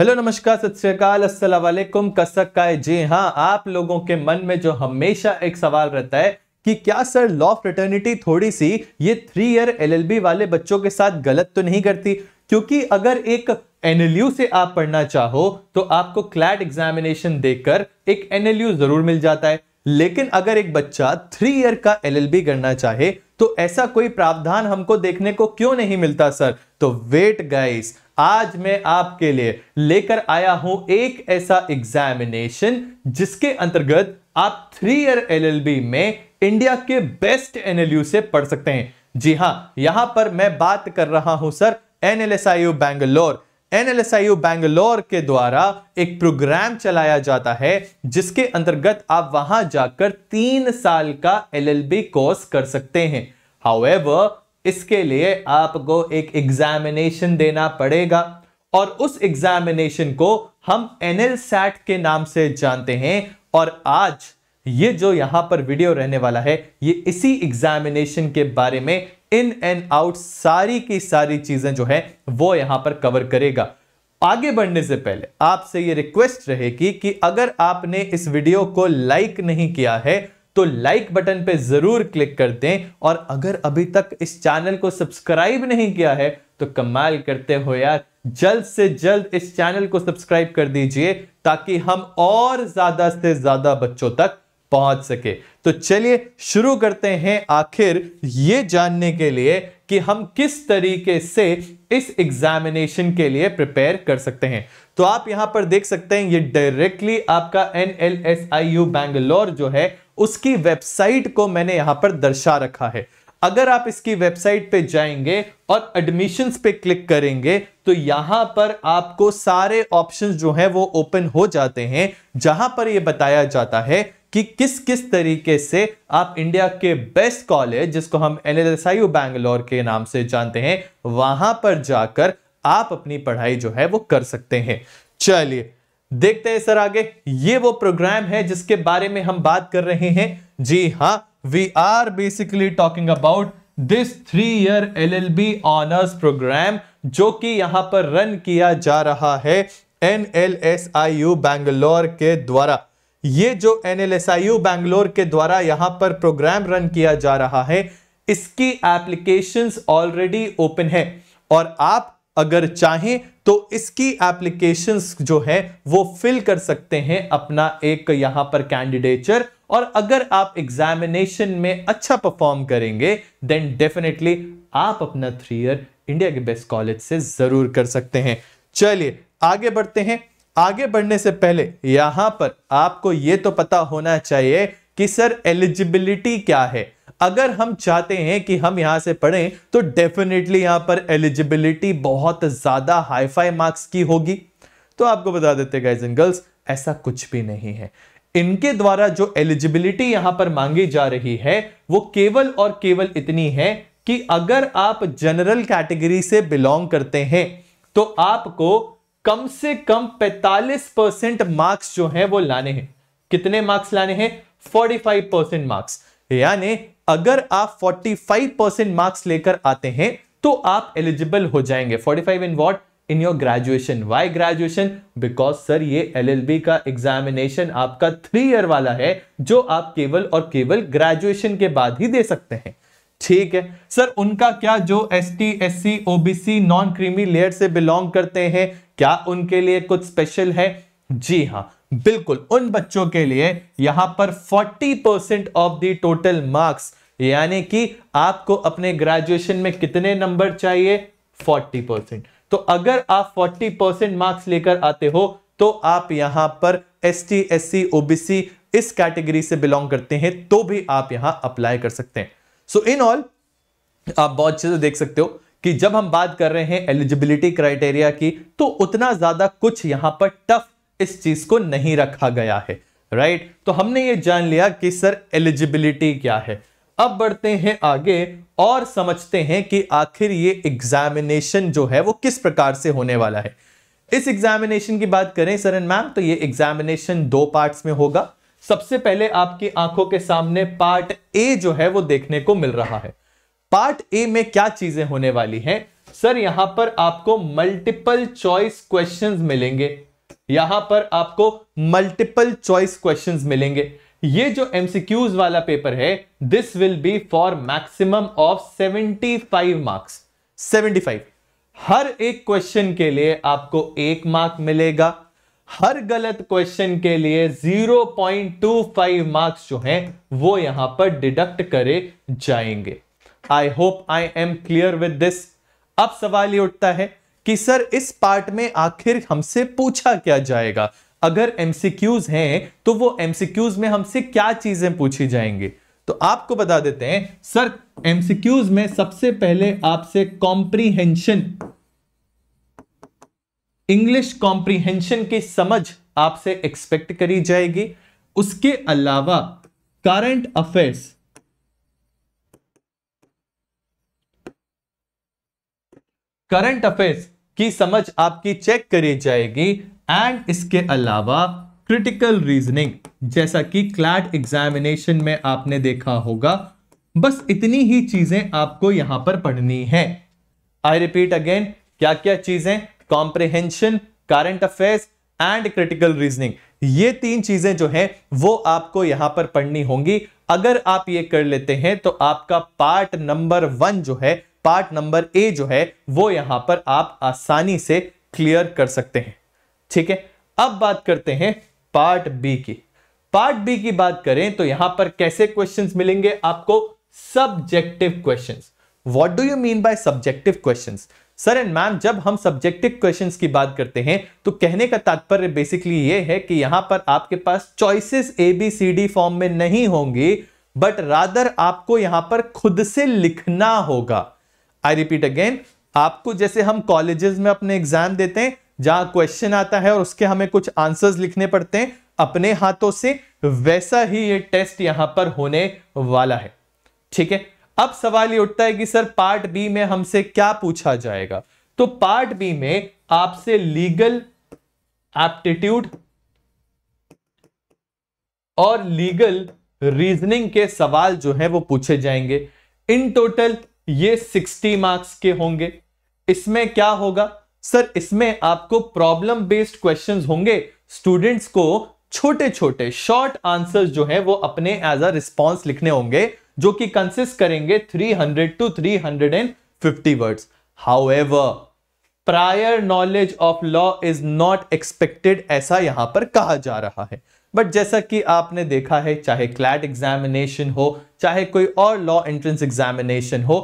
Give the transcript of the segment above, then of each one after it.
Hello नमस्कार सत श्रीकाल कसक का है जी हाँ आप लोगों के मन में जो हमेशा एक सवाल रहता है कि क्या सर लॉ फ्रेटर्निटी थोड़ी सी ये थ्री ईयर एलएलबी वाले बच्चों के साथ गलत तो नहीं करती क्योंकि अगर एक एनएलयू से आप पढ़ना चाहो तो आपको क्लैट एग्जामिनेशन देकर एक एनएलयू जरूर मिल जाता है लेकिन अगर एक बच्चा थ्री ईयर का एलएलबी करना चाहे तो ऐसा कोई प्रावधान हमको देखने को क्यों नहीं मिलता सर तो वेट गाइस आज मैं आपके लिए लेकर आया हूं एक ऐसा एग्जामिनेशन जिसके अंतर्गत आप थ्री ईयर एलएलबी में इंडिया के बेस्ट एनएलयू से पढ़ सकते हैं जी हां यहां पर मैं बात कर रहा हूं sir NLSIU Bangalore NLSIU Bangalore के द्वारा एक प्रोग्राम चलाया जाता है जिसके अंतर्गत आप वहां जाकर तीन साल का एलएलबी कोर्स कर सकते हैं हाउएवर इसके लिए आपको एक एग्जामिनेशन देना पड़ेगा और उस एग्जामिनेशन को हम एनएल सैट के नाम से जानते हैं और आज ये जो यहां पर वीडियो रहने वाला है ये इसी एग्जामिनेशन के बारे में इन एंड आउट सारी की सारी चीज़ें जो है वो यहां पर कवर करेगा आगे बढ़ने से पहले आपसे ये रिक्वेस्ट रहेगी कि अगर आपने इस वीडियो को लाइक नहीं किया है तो लाइक बटन पे ज़रूर क्लिक कर दें और अगर अभी तक इस चैनल को सब्सक्राइब नहीं किया है तो कमाल करते हो यार जल्द से जल्द इस चैनल को सब्सक्राइब कर दीजिए ताकि हम और ज़्यादा से ज़्यादा बच्चों तक पहुंच सके तो चलिए शुरू करते हैं आखिर ये जानने के लिए कि हम किस तरीके से इस एग्जामिनेशन के लिए प्रिपेयर कर सकते हैं तो आप यहां पर देख सकते हैं ये डायरेक्टली आपका N L S I U Bangalore जो है उसकी वेबसाइट को मैंने यहां पर दर्शा रखा है अगर आप इसकी वेबसाइट पे जाएंगे और एडमिशंस पे क्लिक करेंगे तो यहां पर आपको सारे ऑप्शंस जो हैं वो ओपन हो जाते हैं जहां पर ये बताया जाता है कि किस किस तरीके से आप इंडिया के बेस्ट कॉलेज जिसको हम एन एल बैंगलोर के नाम से जानते हैं वहां पर जाकर आप अपनी पढ़ाई जो है वो कर सकते हैं चलिए देखते हैं सर आगे ये वो प्रोग्राम है जिसके बारे में हम बात कर रहे हैं जी हाँ we are basically talking about this three year L L B honours programme जो कि यहां पर रन किया जा रहा है N L S I U Bangalore के द्वारा ये जो N L S I U Bangalore के द्वारा यहाँ पर प्रोग्राम रन किया जा रहा है इसकी एप्लीकेशन ऑलरेडी ओपन है और आप अगर चाहें तो इसकी एप्लीकेशन जो है वो फिल कर सकते हैं अपना एक यहाँ पर कैंडिडेचर और अगर आप एग्जामिनेशन में अच्छा परफॉर्म करेंगे देन डेफिनेटली आप अपना थ्री ईयर इंडिया के बेस्ट कॉलेज से ज़रूर कर सकते हैं चलिए आगे बढ़ते हैं आगे बढ़ने से पहले यहां पर आपको यह तो पता होना चाहिए कि सर एलिजिबिलिटी क्या है अगर हम चाहते हैं कि हम यहां से पढ़ें तो डेफिनेटली यहां पर एलिजिबिलिटी बहुत ज्यादा हाईफाई मार्क्स की होगी तो आपको बता देते गाइज एंड गर्ल्स ऐसा कुछ भी नहीं है इनके द्वारा जो एलिजिबिलिटी यहां पर मांगी जा रही है वो केवल और केवल इतनी है कि अगर आप जनरल कैटेगरी से बिलोंग करते हैं तो आपको कम से कम 45 परसेंट मार्क्स जो हैं वो लाने हैं कितने मार्क्स लाने हैं 45 परसेंट मार्क्स यानी अगर आप 45 परसेंट मार्क्स लेकर आते हैं तो आप एलिजिबल हो जाएंगे 45 in what in your graduation why graduation because sir ये एलएलबी का एग्जामिनेशन आपका थ्री ईयर वाला है जो आप केवल और केवल ग्रेजुएशन के बाद ही दे सकते हैं ठीक है सर उनका क्या जो S T S C OBC non creamy layer से बिलोंग करते हैं क्या उनके लिए कुछ स्पेशल है जी हाँ बिल्कुल उन बच्चों के लिए यहां पर 40 percent of the total marks यानी कि आपको अपने ग्रेजुएशन में कितने नंबर चाहिए 40 परसेंट तो अगर आप 40 परसेंट मार्क्स लेकर आते हो तो आप यहां पर S T S C OBC इस कैटेगरी से बिलोंग करते हैं तो भी आप यहां अप्लाई कर सकते हैं सो इन ऑल आप बहुत अच्छे से देख सकते हो कि जब हम बात कर रहे हैं एलिजिबिलिटी क्राइटेरिया की तो उतना ज्यादा कुछ यहां पर टफ इस चीज को नहीं रखा गया है राइट right? तो हमने ये जान लिया कि सर एलिजिबिलिटी क्या है अब बढ़ते हैं आगे और समझते हैं कि आखिर ये एग्जामिनेशन जो है वो किस प्रकार से होने वाला है इस एग्जामिनेशन की बात करें सर एंड मैम तो ये एग्जामिनेशन दो पार्ट्स में होगा सबसे पहले आपकी आंखों के सामने पार्ट ए जो है वो देखने को मिल रहा है पार्ट ए में क्या चीजें होने वाली हैं सर यहां पर आपको मल्टीपल चॉइस क्वेश्चंस मिलेंगे यहां पर आपको मल्टीपल चॉइस क्वेश्चंस मिलेंगे ये जो एमसीक्यूज वाला पेपर है this will be for maximum of 75 marks 75 हर एक क्वेश्चन के लिए आपको एक मार्क मिलेगा हर गलत क्वेश्चन के लिए 0.25 मार्क्स जो हैं वो यहां पर डिडक्ट करे जाएंगे I hope I am clear with this अब सवाल ये उठता है कि सर इस पार्ट में आखिर हमसे पूछा क्या जाएगा अगर एमसीक्यूज हैं तो वो एमसीक्यूज में हमसे क्या चीजें पूछी जाएंगी तो आपको बता देते हैं सर एमसीक्यूज में सबसे पहले आपसे कॉम्प्रीहेंशन इंग्लिश कॉम्प्रिहेंशन की समझ आपसे एक्सपेक्ट करी जाएगी उसके अलावा करंट अफेयर्स करंट अफेयर्स की समझ आपकी चेक करी जाएगी एंड इसके अलावा क्रिटिकल रीजनिंग जैसा कि क्लैट एग्जामिनेशन में आपने देखा होगा बस इतनी ही चीजें आपको यहां पर पढ़नी है आई रिपीट अगेन क्या क्या चीजें comprehension current affairs and critical reasoning ये तीन चीजें जो हैं वो आपको यहां पर पढ़नी होंगी अगर आप ये कर लेते हैं तो आपका पार्ट नंबर वन जो है पार्ट नंबर ए जो है वो यहां पर आप आसानी से क्लियर कर सकते हैं ठीक है अब बात करते हैं पार्ट बी की पार्ट बी की बात करें तो यहां पर कैसे क्वेश्चंस मिलेंगे आपको subjective questions what do you mean by subjective questions sir and ma'am जब हम सब्जेक्टिव क्वेश्चन की बात करते हैं तो कहने का तात्पर्य बेसिकली ये है कि यहां पर आपके पास choices A B C D form में नहीं होंगी बट रादर आपको यहां पर खुद से लिखना होगा आई रिपीट अगेन आपको जैसे हम कॉलेजेस में अपने एग्जाम देते हैं जहां क्वेश्चन आता है और उसके हमें कुछ आंसर्स लिखने पड़ते हैं अपने हाथों से वैसा ही ये टेस्ट यहां पर होने वाला है ठीक है अब सवाल ये उठता है कि सर पार्ट बी में हमसे क्या पूछा जाएगा तो पार्ट बी में आपसे लीगल एप्टीट्यूड और लीगल रीजनिंग के सवाल जो है वो पूछे जाएंगे इन टोटल ये 60 मार्क्स के होंगे इसमें क्या होगा सर इसमें आपको प्रॉब्लम बेस्ड क्वेश्चंस होंगे स्टूडेंट्स को छोटे छोटे शॉर्ट आंसर्स जो है वो अपने एज अ रिस्पॉन्स लिखने होंगे जो कि कंसिस्ट करेंगे 300 to 350 words however prior knowledge of law is not expected ऐसा यहां पर कहा जा रहा है बट जैसा कि आपने देखा है चाहे क्लैट एग्जामिनेशन हो चाहे कोई और लॉ एंट्रेंस एग्जामिनेशन हो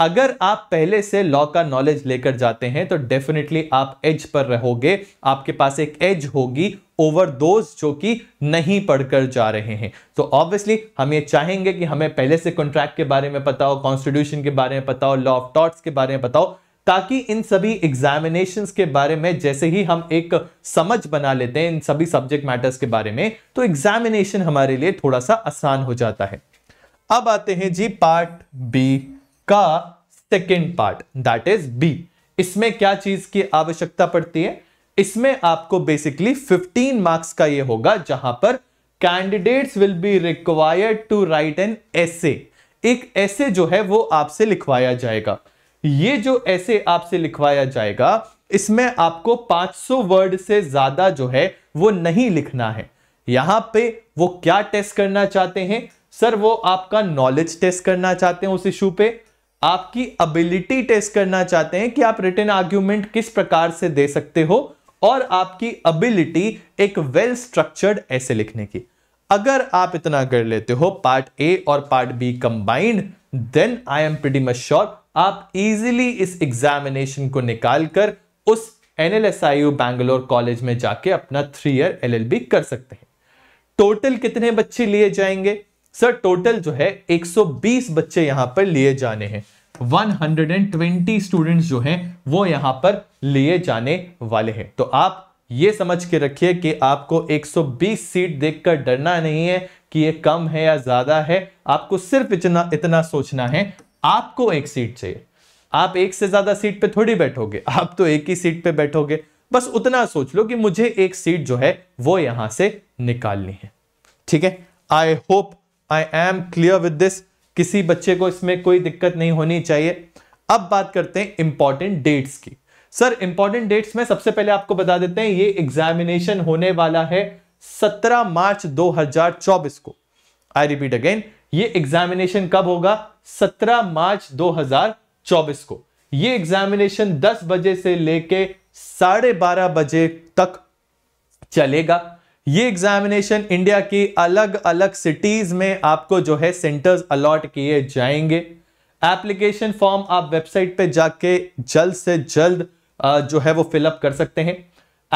अगर आप पहले से लॉ का नॉलेज लेकर जाते हैं तो डेफिनेटली आप एज पर रहोगे आपके पास एक एज होगी ओवर दोज जो कि नहीं पढ़कर जा रहे हैं तो ऑब्वियसली हम ये चाहेंगे कि हमें पहले से कॉन्ट्रैक्ट के बारे में पता हो कॉन्स्टिट्यूशन के बारे में पता हो लॉ ऑफ टॉट्स के बारे में पता हो ताकि इन सभी एग्जामिनेशंस के बारे में जैसे ही हम एक समझ बना लेते हैं इन सभी सब्जेक्ट मैटर्स के बारे में तो एग्जामिनेशन हमारे लिए थोड़ा सा आसान हो जाता है अब आते हैं जी पार्ट बी का second part that is B इसमें क्या चीज की आवश्यकता पड़ती है इसमें आपको बेसिकली 15 मार्क्स का ये होगा जहां पर candidates will be required to write an essay एक ऐसे जो है वो आपसे लिखवाया जाएगा ये जो ऐसे आपसे लिखवाया जाएगा इसमें आपको 500 वर्ड से ज्यादा जो है वो नहीं लिखना है यहां पे वो क्या टेस्ट करना चाहते हैं सर वो आपका नॉलेज टेस्ट करना चाहते हैं उस इशू पे आपकी एबिलिटी टेस्ट करना चाहते हैं कि आप रिटर्न आर्ग्यूमेंट किस प्रकार से दे सकते हो और आपकी अबिलिटी एक वेल स्ट्रक्चर्ड ऐसे लिखने की अगर आप इतना कर लेते हो पार्ट ए और part B combined then I am pretty much sure आप इजीली इस एग्जामिनेशन को निकालकर उस N L S I U Bangalore college में जाके अपना three year L L B कर सकते हैं टोटल कितने बच्चे लिए जाएंगे सर टोटल जो है 120 बच्चे यहां पर लिए जाने हैं 120 स्टूडेंट्स जो हैं वो यहां पर लिए जाने वाले हैं तो आप ये समझ के रखिए कि आपको 120 सीट देखकर डरना नहीं है कि ये कम है या ज्यादा है आपको सिर्फ इतना इतना सोचना है आपको एक सीट चाहिए आप एक से ज्यादा सीट पे थोड़ी बैठोगे आप तो एक ही सीट पे बैठोगे बस उतना सोच लो कि मुझे एक सीट जो है वो यहां से निकालनी है ठीक है I hope I am clear with this किसी बच्चे को इसमें कोई दिक्कत नहीं होनी चाहिए अब बात करते हैं इंपॉर्टेंट डेट्स की सर इंपॉर्टेंट डेट्स में सबसे पहले आपको बता देते हैं ये एग्जामिनेशन होने वाला है 17 मार्च 2024 को आई रिपीट अगेन ये एग्जामिनेशन कब होगा 17 मार्च 2024 को ये एग्जामिनेशन 10 बजे से लेके साढ़े बारह बजे तक चलेगा ये एग्जामिनेशन इंडिया की अलग अलग सिटीज में आपको जो है सेंटर्स अलॉट किए जाएंगे एप्लीकेशन फॉर्म आप वेबसाइट पे जाके जल्द से जल्द जो है वो फिलअप कर सकते हैं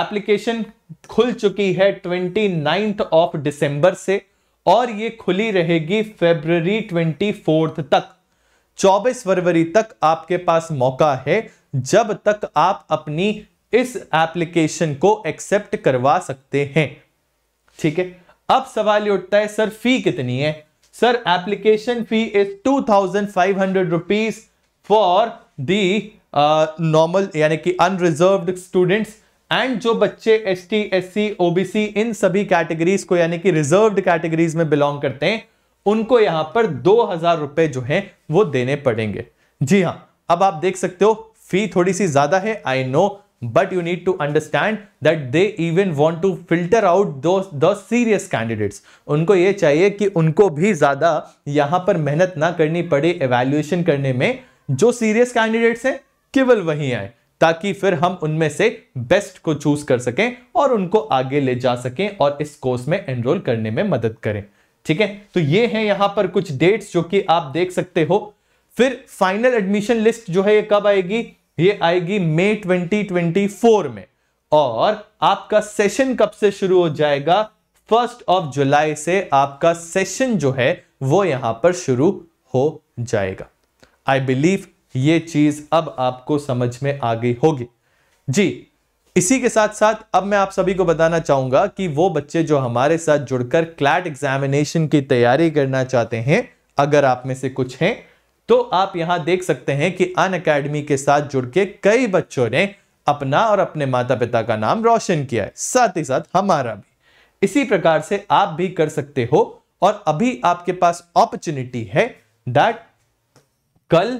एप्लीकेशन खुल चुकी है ट्वेंटी नाइन्थ ऑफ दिसंबर से और ये खुली रहेगी फेबररी ट्वेंटी फोर्थ तक चौबीस फरवरी तक आपके पास मौका है जब तक आप अपनी इस एप्लीकेशन को एक्सेप्ट करवा सकते हैं ठीक है अब सवाल ये उठता है सर फी कितनी है sir application fee is two thousand five hundred rupees for the normal यानी कि अनरिजर्व स्टूडेंट्स एंड जो बच्चे S T S C OBC इन सभी कैटेगरीज को यानी कि रिजर्व कैटेगरीज में बिलोंग करते हैं उनको यहां पर दो हजार रुपए जो है वो देने पड़ेंगे जी हाँ अब आप देख सकते हो फी थोड़ी सी ज्यादा है I know but you need to understand that they even want to filter out those the serious candidates उनको ये चाहिए कि उनको भी ज़्यादा यहां पर मेहनत ना करनी पड़े एवेल्यूएशन करने में जो सीरियस candidates हैं केवल वहीं आए ताकि फिर हम उनमें से बेस्ट को चूज कर सकें और उनको आगे ले जा सकें और इस कोर्स में एनरोल करने में मदद करें ठीक है तो ये है यहां पर कुछ डेट्स जो कि आप देख सकते हो फिर फाइनल एडमिशन लिस्ट जो है ये कब आएगी ये आएगी मई 2024 में और आपका सेशन कब से शुरू हो जाएगा फर्स्ट ऑफ जुलाई से आपका सेशन जो है वो यहां पर शुरू हो जाएगा आई बिलीव ये चीज अब आपको समझ में आ गई होगी जी इसी के साथ साथ अब मैं आप सभी को बताना चाहूंगा कि वो बच्चे जो हमारे साथ जुड़कर क्लैट एग्जामिनेशन की तैयारी करना चाहते हैं अगर आप में से कुछ हैं तो आप यहां देख सकते हैं कि अन अकेडमी के साथ जुड़ के कई बच्चों ने अपना और अपने माता पिता का नाम रोशन किया है साथ ही साथ हमारा भी इसी प्रकार से आप भी कर सकते हो और अभी आपके पास ऑपरचुनिटी है दैट कल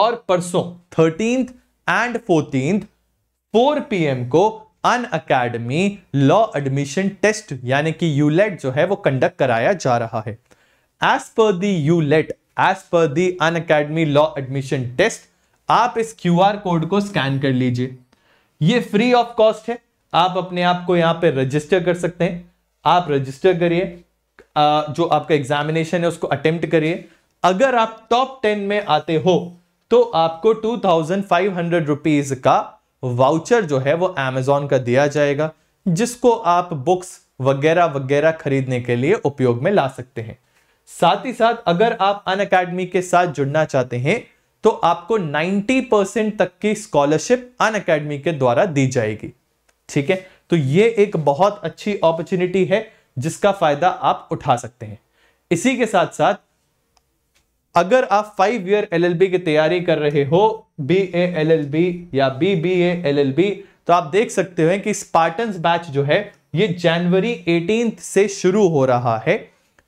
और परसों थर्टींथ एंड फोर्टींथ 4 पीएम को Unacademy law admission test यानी कि यूलेट e जो है वो कंडक्ट कराया जा रहा है एज पर दूलेट एज पर the Unacademy law admission test आप इस क्यू आर कोड को स्कैन कर लीजिए ये फ्री ऑफ कॉस्ट है आप अपने आप को यहाँ पे रजिस्टर कर सकते हैं आप रजिस्टर करिए जो आपका एग्जामिनेशन है उसको अटेम्प्ट करिए अगर आप टॉप टेन में आते हो तो आपको two thousand five hundred rupees का वाउचर जो है वो एमेजॉन का दिया जाएगा जिसको आप बुक्स वगैरह वगैरह खरीदने के लिए उपयोग में ला सकते हैं साथ ही साथ अगर आप अन अकेडमी के साथ जुड़ना चाहते हैं तो आपको 90 परसेंट तक की स्कॉलरशिप अन अकेडमी के द्वारा दी जाएगी ठीक है तो ये एक बहुत अच्छी अपॉर्चुनिटी है जिसका फायदा आप उठा सकते हैं इसी के साथ साथ अगर आप फाइव ईयर एलएलबी की तैयारी कर रहे हो B A L L B या B B A L L B तो आप देख सकते हो कि स्पार्टन बैच जो है ये जनवरी एटीन से शुरू हो रहा है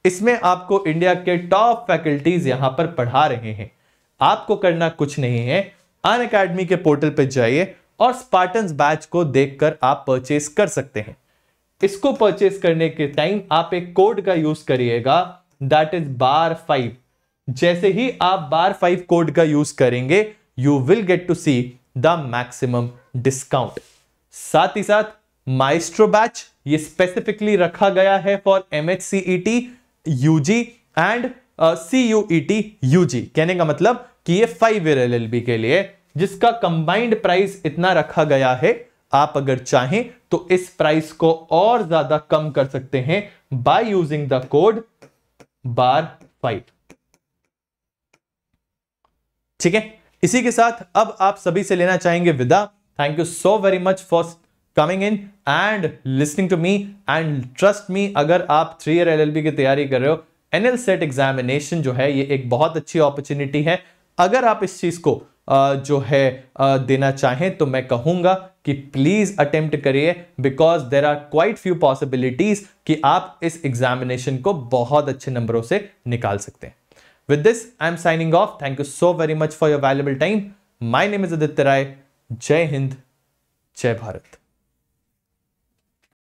इसमें आपको इंडिया के टॉप फैकल्टीज यहां पर पढ़ा रहे हैं आपको करना कुछ नहीं है अन अकेडमी के पोर्टल पर जाइए और स्पार्टन बैच को देखकर आप परचेस कर सकते हैं इसको परचेस करने के टाइम आप एक कोड का यूज करिएगा दैट इज बार फाइव जैसे ही आप बार फाइव कोड का यूज करेंगे you will get to see the maximum discount साथ ही साथ माइस्ट्रो बैच ये स्पेसिफिकली रखा गया है for M H C E T UG and C U E T UG कहने का मतलब कि ये फाइव ईयर एल के लिए जिसका कंबाइंड प्राइस इतना रखा गया है आप अगर चाहें तो इस प्राइस को और ज्यादा कम कर सकते हैं by using the code bar five ठीक है इसी के साथ अब आप सभी से लेना चाहेंगे विदा thank you so very much for coming in and listening to me and trust me अगर आप थ्री ईयर एलएलबी की तैयारी कर रहे हो एनएल सेट एग्जामिनेशन जो है ये एक बहुत अच्छी अपॉर्चुनिटी है अगर आप इस चीज को जो है देना चाहें तो मैं कहूंगा कि प्लीज अटेम्प्ट करिए because there are quite few possibilities कि आप इस एग्जामिनेशन को बहुत अच्छे नंबरों से निकाल सकते हैं with this I am signing off thank you so very much for your valuable time my name is Aditya Rai जय हिंद जय भारत